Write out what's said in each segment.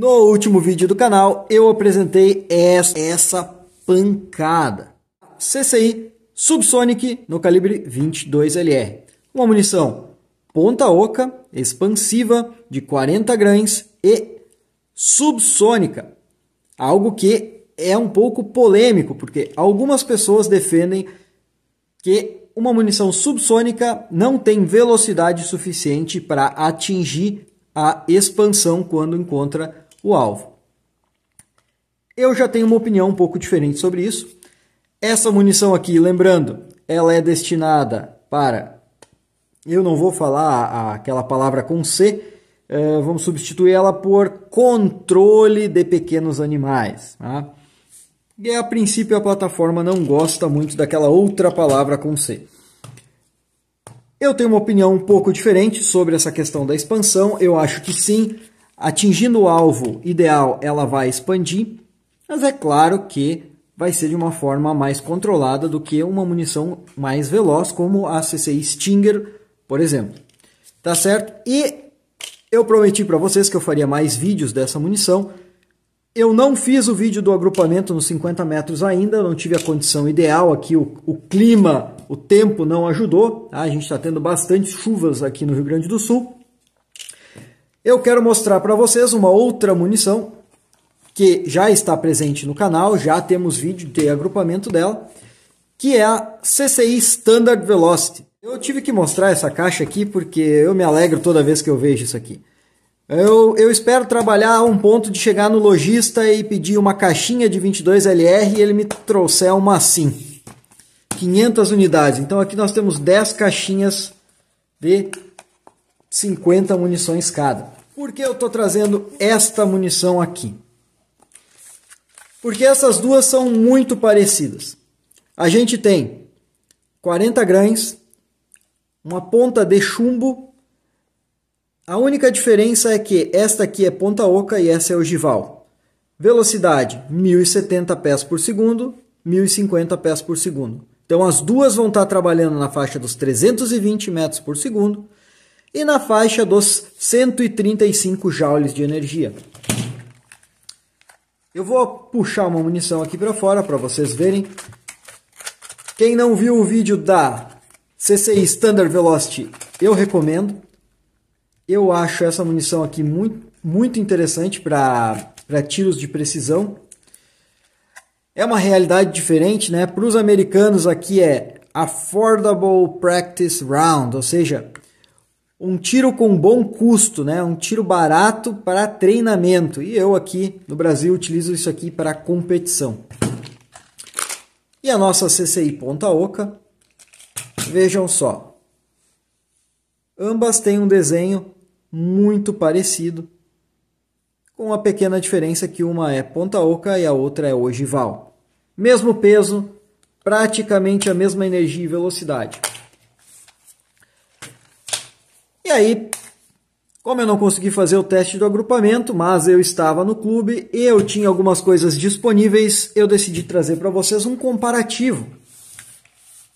No último vídeo do canal, eu apresentei essa pancada. CCI Subsonic no calibre 22LR. Uma munição ponta oca, expansiva, de 40 gramas e subsônica. Algo que é um pouco polêmico, porque algumas pessoas defendem que uma munição subsônica não tem velocidade suficiente para atingir a expansão quando encontra o alvo. Eu já tenho uma opinião um pouco diferente sobre isso. Essa munição aqui, lembrando, ela é destinada para. Eu não vou falar aquela palavra com C, eh, vamos substituir ela por controle de pequenos animais. Tá? E a princípio a plataforma não gosta muito daquela outra palavra com C. Eu tenho uma opinião um pouco diferente sobre essa questão da expansão. Eu acho que sim, Atingindo o alvo ideal, ela vai expandir, mas é claro que vai ser de uma forma mais controlada do que uma munição mais veloz, como a CCI Stinger, por exemplo. Tá certo? E eu prometi para vocês que eu faria mais vídeos dessa munição. Eu não fiz o vídeo do agrupamento nos 50 metros ainda, não tive a condição ideal aqui, o, o clima, o tempo não ajudou. Tá? A gente está tendo bastante chuvas aqui no Rio Grande do Sul. Eu quero mostrar para vocês uma outra munição que já está presente no canal, já temos vídeo de agrupamento dela, que é a CCI Standard Velocity. Eu tive que mostrar essa caixa aqui porque eu me alegro toda vez que eu vejo isso aqui. Eu, eu espero trabalhar a um ponto de chegar no lojista e pedir uma caixinha de 22LR e ele me trouxer uma assim. 500 unidades. Então aqui nós temos 10 caixinhas de 50 munições cada. Por que eu estou trazendo esta munição aqui? Porque essas duas são muito parecidas. A gente tem 40 grãs, uma ponta de chumbo. A única diferença é que esta aqui é ponta oca e essa é ogival. Velocidade 1070 pés por segundo, 1050 pés por segundo. Então as duas vão estar trabalhando na faixa dos 320 metros por segundo e na faixa dos 135 joules de energia. Eu vou puxar uma munição aqui para fora para vocês verem. Quem não viu o vídeo da CCI Standard Velocity, eu recomendo. Eu acho essa munição aqui muito, muito interessante para tiros de precisão. É uma realidade diferente, né? Para os americanos aqui é Affordable Practice Round, ou seja, um tiro com bom custo, né? um tiro barato para treinamento. E eu aqui no Brasil utilizo isso aqui para competição. E a nossa CCI ponta oca, vejam só. Ambas têm um desenho muito parecido, com a pequena diferença que uma é ponta oca e a outra é ogival. Mesmo peso, praticamente a mesma energia e velocidade. E aí, como eu não consegui fazer o teste do agrupamento, mas eu estava no clube e eu tinha algumas coisas disponíveis, eu decidi trazer para vocês um comparativo.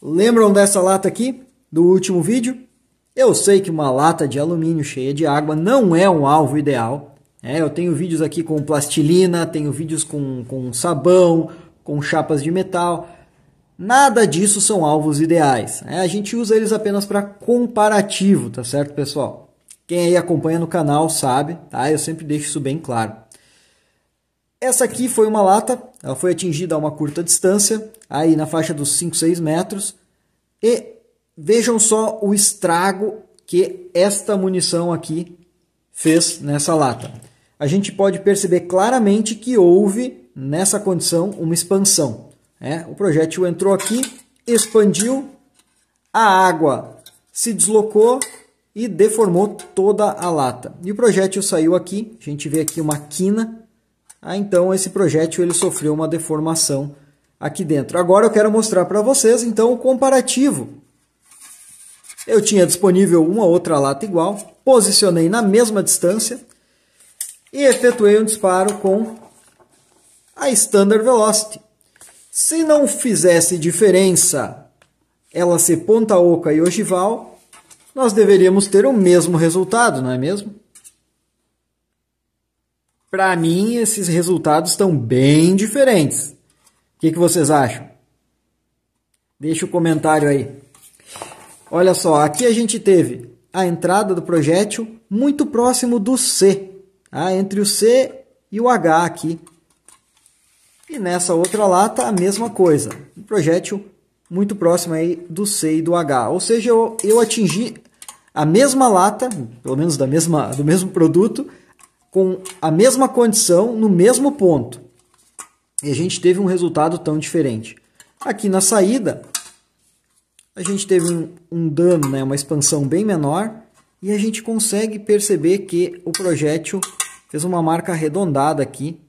Lembram dessa lata aqui do último vídeo? Eu sei que uma lata de alumínio cheia de água não é um alvo ideal. É, eu tenho vídeos aqui com plastilina, tenho vídeos com, com sabão, com chapas de metal. Nada disso são alvos ideais. Né? A gente usa eles apenas para comparativo, tá certo, pessoal? Quem aí acompanha no canal sabe, tá? Eu sempre deixo isso bem claro. Essa aqui foi uma lata, ela foi atingida a uma curta distância, aí na faixa dos 5, 6 metros. E vejam só o estrago que esta munição aqui fez nessa lata. A gente pode perceber claramente que houve, nessa condição, uma expansão. É, o projétil entrou aqui, expandiu, a água se deslocou e deformou toda a lata. E o projétil saiu aqui, a gente vê aqui uma quina. Ah, então esse projétil ele sofreu uma deformação aqui dentro. Agora eu quero mostrar para vocês então o comparativo. Eu tinha disponível uma outra lata igual, posicionei na mesma distância e efetuei um disparo com a Standard Velocity. Se não fizesse diferença ela ser ponta oca e ogival, nós deveríamos ter o mesmo resultado, não é mesmo? Para mim, esses resultados estão bem diferentes. O que, que vocês acham? Deixa o comentário aí. Olha só, aqui a gente teve a entrada do projétil muito próximo do C, tá? entre o C e o H aqui. E nessa outra lata, tá a mesma coisa. Um projétil muito próximo aí do C e do H. Ou seja, eu, eu atingi a mesma lata, pelo menos da mesma, do mesmo produto, com a mesma condição, no mesmo ponto. E a gente teve um resultado tão diferente. Aqui na saída, a gente teve um, um dano, né, uma expansão bem menor, e a gente consegue perceber que o projétil fez uma marca arredondada aqui,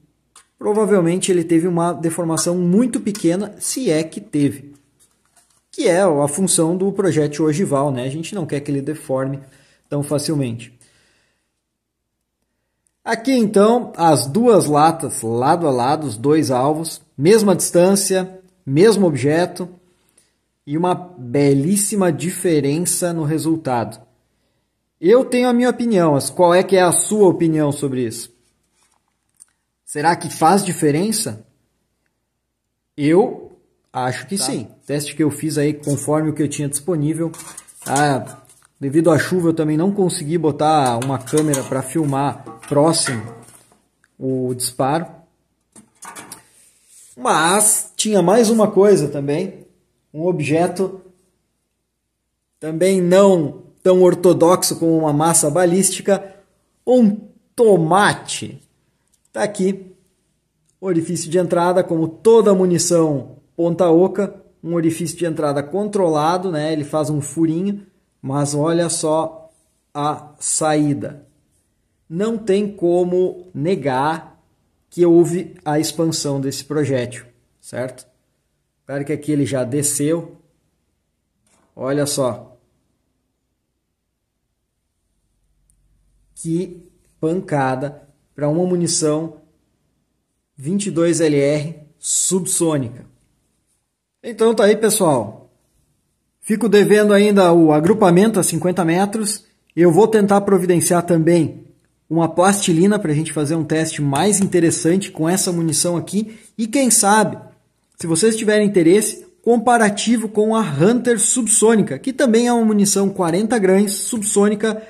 provavelmente ele teve uma deformação muito pequena, se é que teve. Que é a função do projétil ogival, né? A gente não quer que ele deforme tão facilmente. Aqui então, as duas latas lado a lado, os dois alvos, mesma distância, mesmo objeto e uma belíssima diferença no resultado. Eu tenho a minha opinião, mas qual é que é a sua opinião sobre isso? Será que faz diferença? Eu acho que tá. sim. Teste que eu fiz aí conforme o que eu tinha disponível. Ah, devido à chuva eu também não consegui botar uma câmera para filmar próximo o disparo. Mas tinha mais uma coisa também, um objeto também não tão ortodoxo como uma massa balística, um tomate. Está aqui orifício de entrada, como toda munição ponta oca, um orifício de entrada controlado, né? Ele faz um furinho, mas olha só a saída. Não tem como negar que houve a expansão desse projétil, certo? Claro que aqui ele já desceu. Olha só. Que pancada para uma munição 22LR subsônica. Então tá aí, pessoal. Fico devendo ainda o agrupamento a 50 metros. Eu vou tentar providenciar também uma plastilina para a gente fazer um teste mais interessante com essa munição aqui. E quem sabe, se vocês tiverem interesse, comparativo com a Hunter subsônica, que também é uma munição 40 gramas subsônica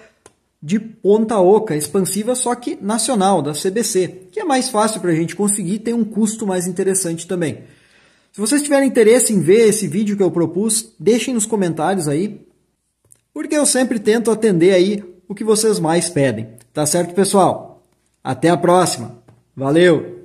de ponta oca, expansiva, só que nacional, da CBC, que é mais fácil para a gente conseguir, tem um custo mais interessante também. Se vocês tiverem interesse em ver esse vídeo que eu propus, deixem nos comentários aí, porque eu sempre tento atender aí o que vocês mais pedem. Tá certo, pessoal? Até a próxima. Valeu!